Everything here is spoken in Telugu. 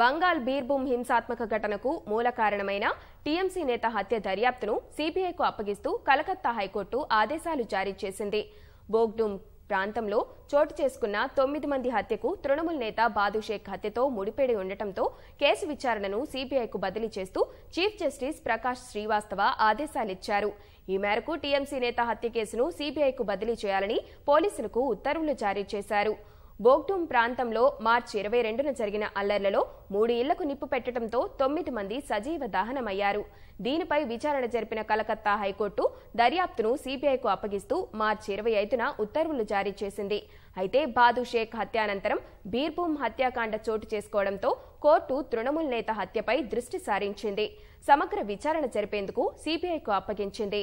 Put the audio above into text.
బంగాల్ బీర్భూమ్ హింసాత్మక ఘటనకు మూల కారణమైన టీఎంసీ నేత హత్య దర్యాప్తును సీబీఐకు అప్పగిస్తూ కలకత్తా హైకోర్టు ఆదేశాలు జారీ చేసింది బోగ్డూమ్ ప్రాంతంలో చోటు చేసుకున్న తొమ్మిది మంది హత్యకు తృణమూల్ నేత బాదుషేక్ హత్యతో ముడిపేడి ఉండటంతో కేసు విచారణను సీబీఐకు బదిలీ చేస్తూ చీఫ్ జస్టిస్ ప్రకాష్ శ్రీవాస్తవ ఆదేశాలిచ్చారు ఈ మేరకు టీఎంసీ నేత హత్య కేసును సీబీఐకు బదిలీ చేయాలని పోలీసులకు ఉత్తర్వులు జారీ చేశారు బోగ్డూమ్ ప్రాంతంలో మార్చి ఇరవై రెండున జరిగిన అల్లర్లలో మూడు ఇళ్లకు నిప్పు పెట్టడంతో తొమ్మిది మంది సజీవ దహనమయ్యారు దీనిపై విచారణ జరిపిన కలకత్తా హైకోర్టు దర్యాప్తును సీబీఐకు అప్పగిస్తూ మార్చి ఇరవై ఐదున ఉత్తర్వులు జారీ చేసింది అయితే బాదు షేక్ హత్యానంతరం బీర్భూమ్ హత్యాకాండ చోటు చేసుకోవడంతో కోర్టు తృణమూల్ నేత హత్యపై దృష్టి సారించింది సమగ్ర విచారణ జరిపేందుకు సీబీఐకు అప్పగించింది